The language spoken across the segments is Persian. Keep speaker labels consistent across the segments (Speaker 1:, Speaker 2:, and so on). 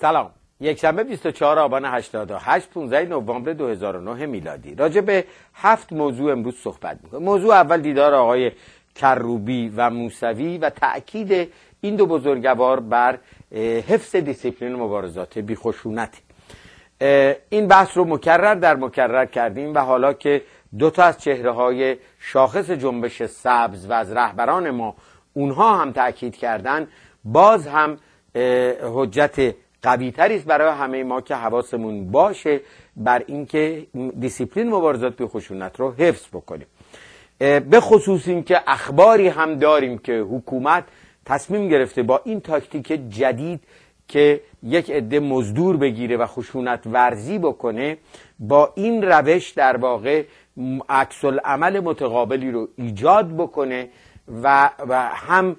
Speaker 1: سلام یکشنبه 24 آبان 88 15 نوامبر 2009 میلادی راجع به هفت موضوع امروز صحبت میکنم موضوع اول دیدار آقای کروبی و موسوی و تاکید این دو بزرگوار بر حفظ دیسیپلین مبارزات بیخشونت این بحث رو مکرر در مکرر کردیم و حالا که دو تا از چهره های شاخص جنبش سبز و از رهبران ما اونها هم تاکید کردن باز هم حجت قوی است برای همه ما که حواسمون باشه بر اینکه دیسیپلین مبارزات به خشونت رو حفظ بکنیم به خصوص اینکه اخباری هم داریم که حکومت تصمیم گرفته با این تاکتیک جدید که یک عده مزدور بگیره و خشونت ورزی بکنه با این روش در واقع عکس عمل متقابلی رو ایجاد بکنه و, و هم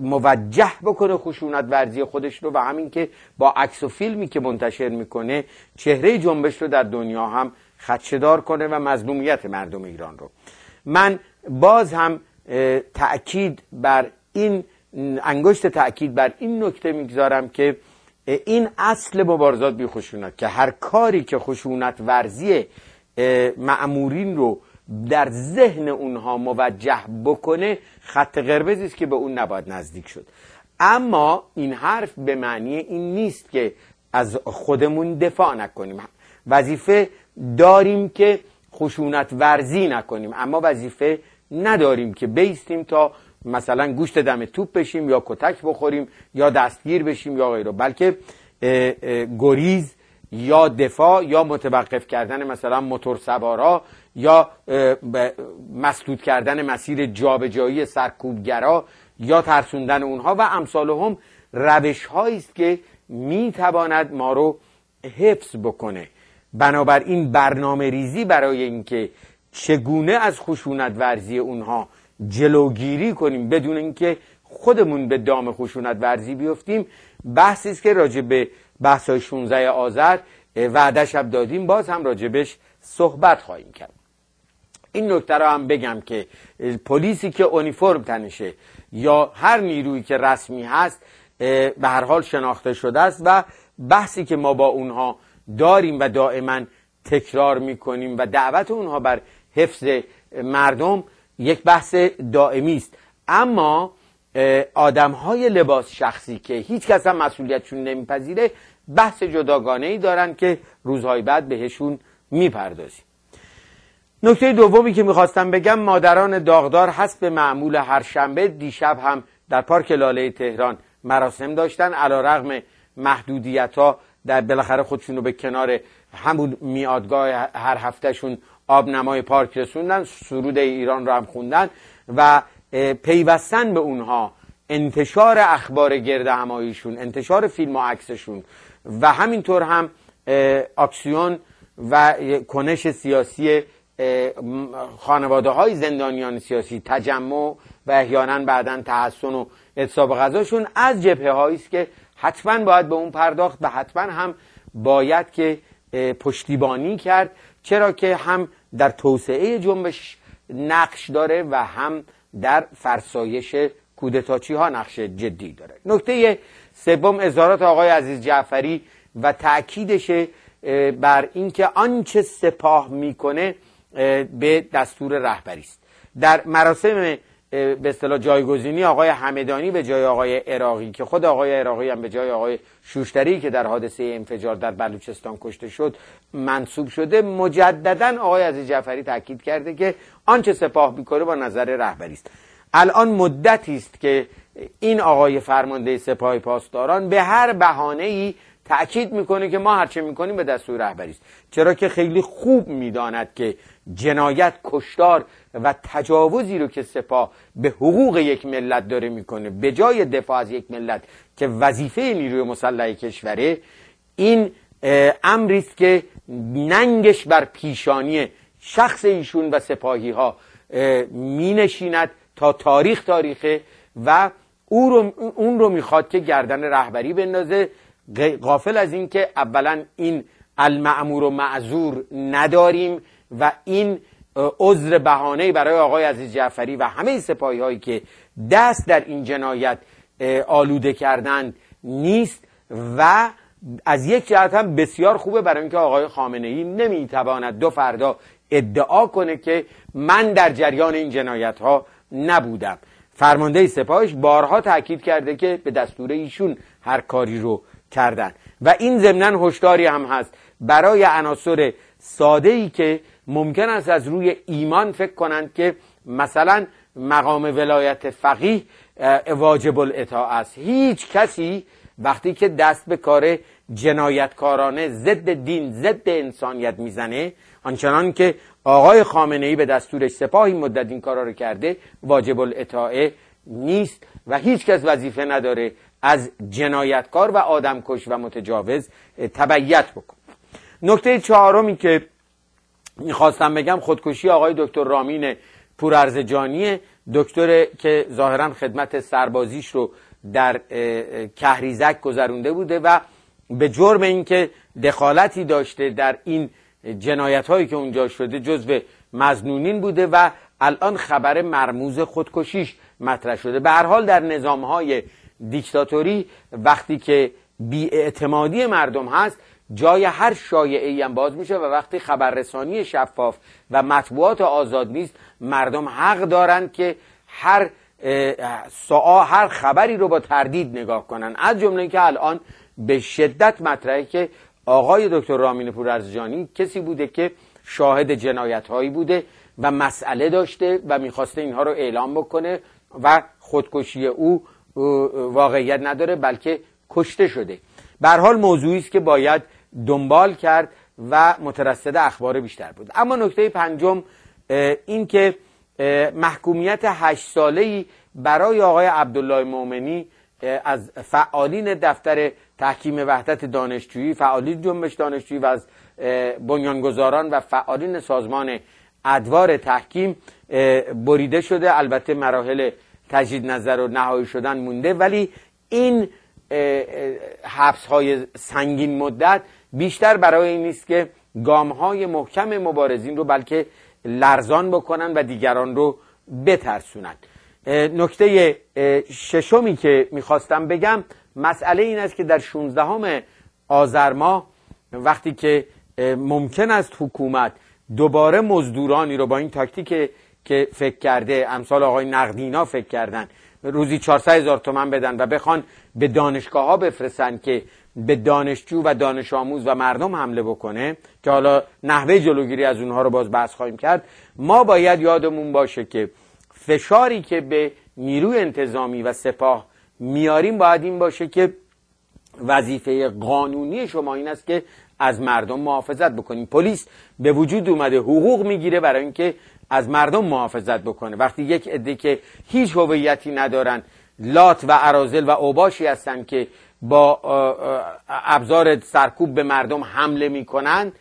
Speaker 1: موجه بکنه خشونت ورزی خودش رو و همین که با عکس و فیلمی که منتشر میکنه چهره جنبش رو در دنیا هم خدشدار کنه و مظلومیت مردم ایران رو من باز هم تأکید بر این انگشت تأکید بر این نکته میگذارم که این اصل مبارزات بی خشونت که هر کاری که خشونت ورزی معمورین رو در ذهن اونها موجه بکنه خط قرمزی است که به اون نباید نزدیک شد اما این حرف به معنی این نیست که از خودمون دفاع نکنیم وظیفه داریم که خشونت ورزی نکنیم اما وظیفه نداریم که بیستیم تا مثلا گوشت دم توپ بشیم یا کتک بخوریم یا دستگیر بشیم یا غیره بلکه گریز یا دفاع یا متوقف کردن مثلا موتور سوارا یا مسدود کردن مسیر جابجایی سرکوبگرا یا ترسوندن اونها و امثال هم روش هایی است که میتواند ما رو حفظ بکنه بنابراین برنامه ریزی برای اینکه چگونه از خشونت ورزی اونها جلوگیری کنیم بدون اینکه خودمون به دام خشونت ورزی بیفتیم بحثی است که راجع به بحث های 16 آذر وعده شب دادیم باز هم راجبش صحبت خواهیم کرد این نکته رو هم بگم که پلیسی که اونیفرم تنشه یا هر نیرویی که رسمی هست به هر حال شناخته شده است و بحثی که ما با اونها داریم و دائما تکرار میکنیم و دعوت اونها بر حفظ مردم یک بحث دائمی است اما آدم های لباس شخصی که هیچ کس هم مسئولیتشون نمیپذیره بحث جداگانه ای دارن که روزهای بعد بهشون میپردازیم نکته دومی که میخواستم بگم مادران داغدار هست به معمول هر شنبه دیشب هم در پارک لاله تهران مراسم داشتن علا رغم محدودیت ها در بالاخره خودشون رو به کنار همون میادگاه هر هفتهشون آب نمای پارک رسوندن سرود ایران رو هم خوندن و پیوستن به اونها انتشار اخبار گرد همایشون، انتشار فیلم و عکسشون و همینطور هم اکسیون و کنش سیاسی خانواده های زندانیان سیاسی تجمع و احیانا بعدا تحسن و اتصاب غذاشون از جبهه هایی است که حتما باید به اون پرداخت و حتما هم باید که پشتیبانی کرد چرا که هم در توسعه جنبش نقش داره و هم در فرسایش کودتاچی ها نقش جدی داره نکته سوم اظهارات آقای عزیز جعفری و تاکیدش بر اینکه آنچه سپاه میکنه به دستور رهبری است در مراسم به اصطلاح جایگزینی آقای همدانی به جای آقای عراقی که خود آقای عراقی هم به جای آقای شوشتری که در حادثه انفجار در بلوچستان کشته شد منصوب شده مجددا آقای عزیز جعفری تاکید کرده که آنچه سپاه میکنه با نظر رهبری است الان مدتی است که این آقای فرمانده سپاه پاسداران به هر بهانه ای تأکید میکنه که ما هرچه میکنیم به دستور رهبری است چرا که خیلی خوب میداند که جنایت کشتار و تجاوزی رو که سپاه به حقوق یک ملت داره میکنه به جای دفاع از یک ملت که وظیفه نیروی مسلح کشوره این امری است که ننگش بر پیشانی شخص ایشون و سپاهی ها مینشیند تا تاریخ تاریخه و او رو اون رو میخواد که گردن رهبری بندازه غافل از این که اولا این المعمور و معذور نداریم و این عذر بهانه برای آقای عزیز جعفری و همه سپاهی هایی که دست در این جنایت آلوده کردن نیست و از یک جهت هم بسیار خوبه برای اینکه آقای خامنه ای نمیتواند دو فردا ادعا کنه که من در جریان این جنایت ها نبودم فرمانده سپاهش بارها تاکید کرده که به دستور ایشون هر کاری رو کردن و این ضمنا هشداری هم هست برای عناصر ساده ای که ممکن است از روی ایمان فکر کنند که مثلا مقام ولایت فقیه واجب الاطاعه است هیچ کسی وقتی که دست به کار جنایتکارانه ضد دین ضد انسانیت میزنه آنچنان که آقای خامنه ای به دستورش سپاهی مدت این کارا رو کرده واجب الاطاعه نیست و هیچ کس وظیفه نداره از جنایتکار و آدمکش و متجاوز تبعیت بکن نکته چهارمی که میخواستم بگم خودکشی آقای دکتر رامین پورارزجانی دکتر که ظاهرا خدمت سربازیش رو در کهریزک گذرونده بوده و به جرم اینکه دخالتی داشته در این جنایت هایی که اونجا شده جزو مزنونین بوده و الان خبر مرموز خودکشیش مطرح شده به هر حال در نظام های دیکتاتوری وقتی که بیاعتمادی مردم هست جای هر ای هم باز میشه و وقتی خبررسانی شفاف و مطبوعات آزاد نیست مردم حق دارند که هر سعا هر خبری رو با تردید نگاه کنن از جمله که الان به شدت مطرحه که آقای دکتر رامین ارزجانی کسی بوده که شاهد جنایت هایی بوده و مسئله داشته و میخواسته اینها رو اعلام بکنه و خودکشی او واقعیت نداره بلکه کشته شده به حال موضوعی است که باید دنبال کرد و مترصد اخبار بیشتر بود اما نکته پنجم این که محکومیت هشت ساله برای آقای عبدالله مؤمنی از فعالین دفتر تحکیم وحدت دانشجویی فعالین جنبش دانشجویی و از بنیانگذاران و فعالین سازمان ادوار تحکیم بریده شده البته مراحل تجدید نظر و نهایی شدن مونده ولی این حبس های سنگین مدت بیشتر برای این نیست که گام های محکم مبارزین رو بلکه لرزان بکنن و دیگران رو بترسونند نکته ششمی که میخواستم بگم مسئله این است که در 16 آذر ماه وقتی که ممکن است حکومت دوباره مزدورانی رو با این تاکتیک که فکر کرده امثال آقای نقدینا فکر کردن روزی 400 هزار تومن بدن و بخوان به دانشگاه ها بفرستن که به دانشجو و دانش آموز و مردم حمله بکنه که حالا نحوه جلوگیری از اونها رو باز بحث خواهیم کرد ما باید یادمون باشه که فشاری که به نیروی انتظامی و سپاه میاریم باید این باشه که وظیفه قانونی شما این است که از مردم محافظت بکنیم پلیس به وجود اومده حقوق میگیره برای اینکه از مردم محافظت بکنه وقتی یک عده که هیچ هویتی ندارن لات و ارازل و اوباشی هستن که با ابزار سرکوب به مردم حمله میکنن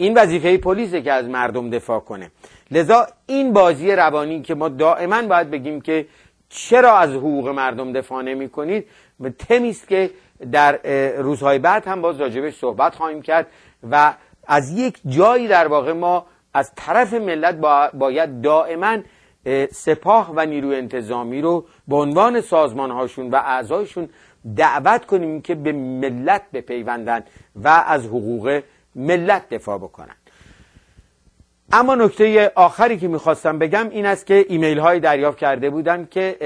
Speaker 1: این وظیفه پلیسه که از مردم دفاع کنه لذا این بازی روانی که ما دائما باید بگیم که چرا از حقوق مردم دفاع نمی کنید که در روزهای بعد هم باز راجبش صحبت خواهیم کرد و از یک جایی در واقع ما از طرف ملت باید دائما سپاه و نیروی انتظامی رو به عنوان سازمانهاشون و اعضایشون دعوت کنیم که به ملت بپیوندن و از حقوق ملت دفاع بکنن اما نکته آخری که میخواستم بگم این است که ایمیل های دریافت کرده بودم که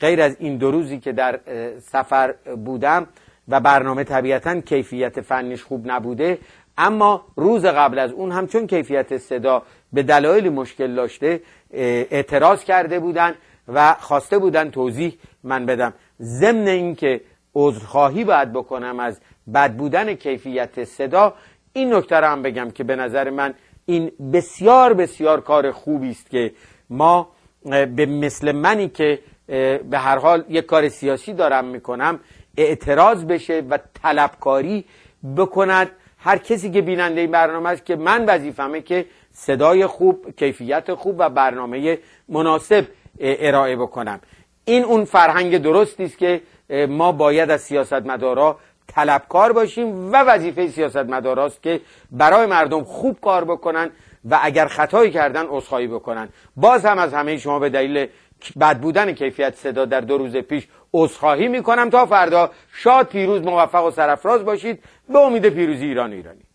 Speaker 1: غیر از این دو روزی که در سفر بودم و برنامه طبیعتا کیفیت فنیش خوب نبوده اما روز قبل از اون همچون کیفیت صدا به دلایلی مشکل داشته اعتراض کرده بودن و خواسته بودن توضیح من بدم ضمن اینکه عذرخواهی باید بکنم از بد بودن کیفیت صدا این نکته رو هم بگم که به نظر من این بسیار بسیار کار خوبی است که ما به مثل منی که به هر حال یک کار سیاسی دارم میکنم اعتراض بشه و طلبکاری بکند هر کسی که بیننده این برنامه است که من وظیفمه که صدای خوب کیفیت خوب و برنامه مناسب ارائه بکنم این اون فرهنگ درستی است که ما باید از سیاستمدارا طلبکار باشیم و وظیفه سیاست مداراست که برای مردم خوب کار بکنن و اگر خطایی کردن اصخایی بکنن باز هم از همه شما به دلیل بد بودن کیفیت صدا در دو روز پیش عذرخواهی میکنم تا فردا شاد پیروز موفق و سرفراز باشید به امید پیروزی ایران ایرانی